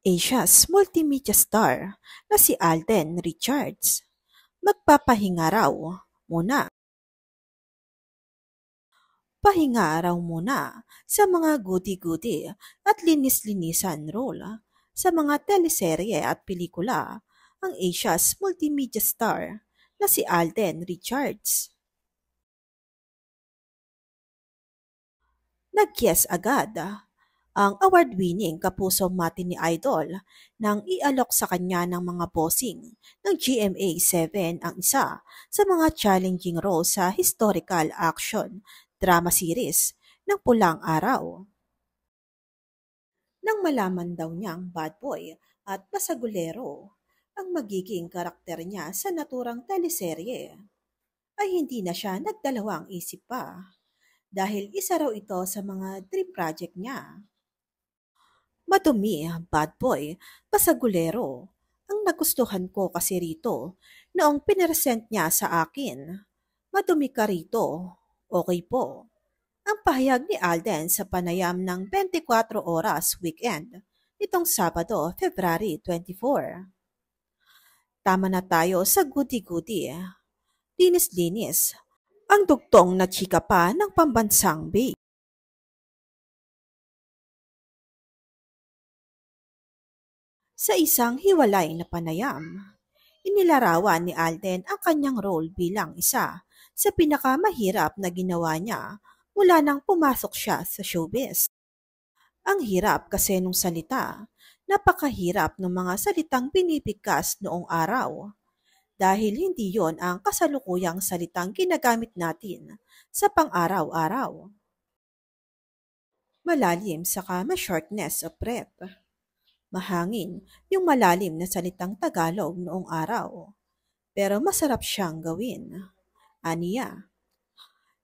Asia's multimedia star na si Alden Richards. Magpapahinga raw muna. Pahinga raw muna sa mga guti-guti at linis-linisan role sa mga teleserye at pelikula ang Asia's multimedia star na si Alden Richards. Nag-yes agad ang award-winning kapuso mati ni Idol nang ialok sa kanya ng mga bossing ng GMA 7 ang isa sa mga challenging role sa historical action drama series ng Pulang Araw. Nang malaman daw niyang bad boy at pasagulero ang magiging karakter niya sa naturang teleserye, ay hindi na siya nagdalawang isip pa dahil isa raw ito sa mga dream project niya Madumi, ah, bad boy, pasagulero. Ang nagustuhan ko kasi rito, noong pinresent niya sa akin. Madumi ka rito. Okay po. Ang pahayag ni Alden sa panayam ng 24 oras weekend nitong Sabado, February 24. Tama na tayo sa guti-guti. Linis-linis. Ang dugtong na chika pa ng pambansang babe. Sa isang hiwalay na panayam, inilarawan ni Alden ang kanyang role bilang isa sa pinakamahirap na ginawa niya mula nang pumasok siya sa showbiz. Ang hirap kasi nung salita, napakahirap ng mga salitang binibigkas noong araw dahil hindi yon ang kasalukuyang salitang ginagamit natin sa pang-araw-araw malalim sa kama shortness of breath mahangin yung malalim na salitang Tagalog noong araw. Pero masarap siyang gawin. Aniya.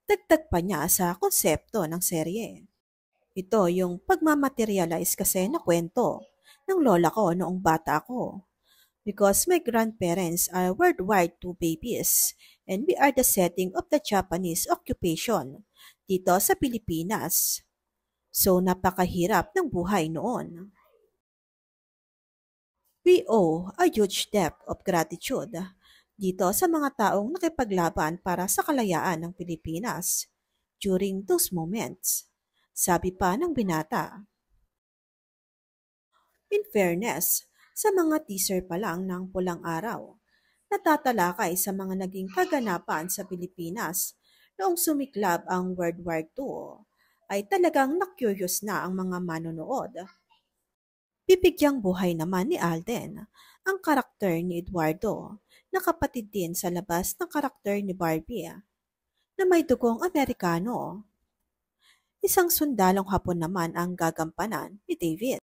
Dagdag pa niya sa konsepto ng serye. Ito yung pagmamaterialize kasi na kwento ng lola ko noong bata ako. Because my grandparents are worldwide two babies and we are the setting of the Japanese occupation dito sa Pilipinas. So napakahirap ng buhay noon we owe a huge debt of gratitude ah, dito sa mga taong nakipaglaban para sa kalayaan ng Pilipinas during those moments. Sabi pa ng binata. In fairness, sa mga teaser pa lang ng pulang araw, natatalakay sa mga naging kaganapan sa Pilipinas noong sumiklab ang World War II ay talagang na na ang mga manonood Bibigyang buhay naman ni Alden ang karakter ni Eduardo na kapatid din sa labas ng karakter ni Barbie na may dugong Amerikano. Isang sundalong hapon naman ang gagampanan ni David.